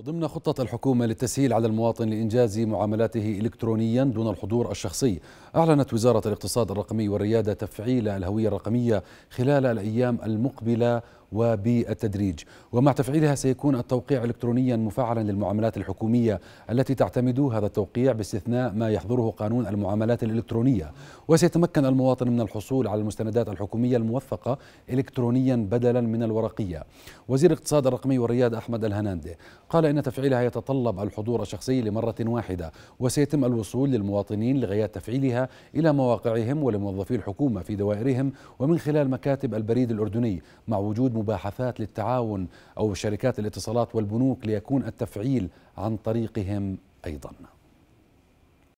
ضمن خطة الحكومة للتسهيل على المواطن لإنجاز معاملاته إلكترونيا دون الحضور الشخصي أعلنت وزارة الاقتصاد الرقمي والريادة تفعيل الهوية الرقمية خلال الأيام المقبلة وبالتدريج ومع تفعيلها سيكون التوقيع إلكترونيا مفعلا للمعاملات الحكومية التي تعتمد هذا التوقيع باستثناء ما يحظره قانون المعاملات الإلكترونية وسيتمكن المواطن من الحصول على المستندات الحكومية الموثقة إلكترونيا بدلا من الورقية وزير الاقتصاد الرقمي والرياض أحمد الهناندي قال إن تفعيلها يتطلب الحضور الشخصي لمرة واحدة وسيتم الوصول للمواطنين لغايات تفعيلها إلى مواقعهم ولموظفي الحكومة في دوائرهم ومن خلال مكاتب البريد الأردني مع وجود مباحثات للتعاون أو شركات الاتصالات والبنوك ليكون التفعيل عن طريقهم أيضاً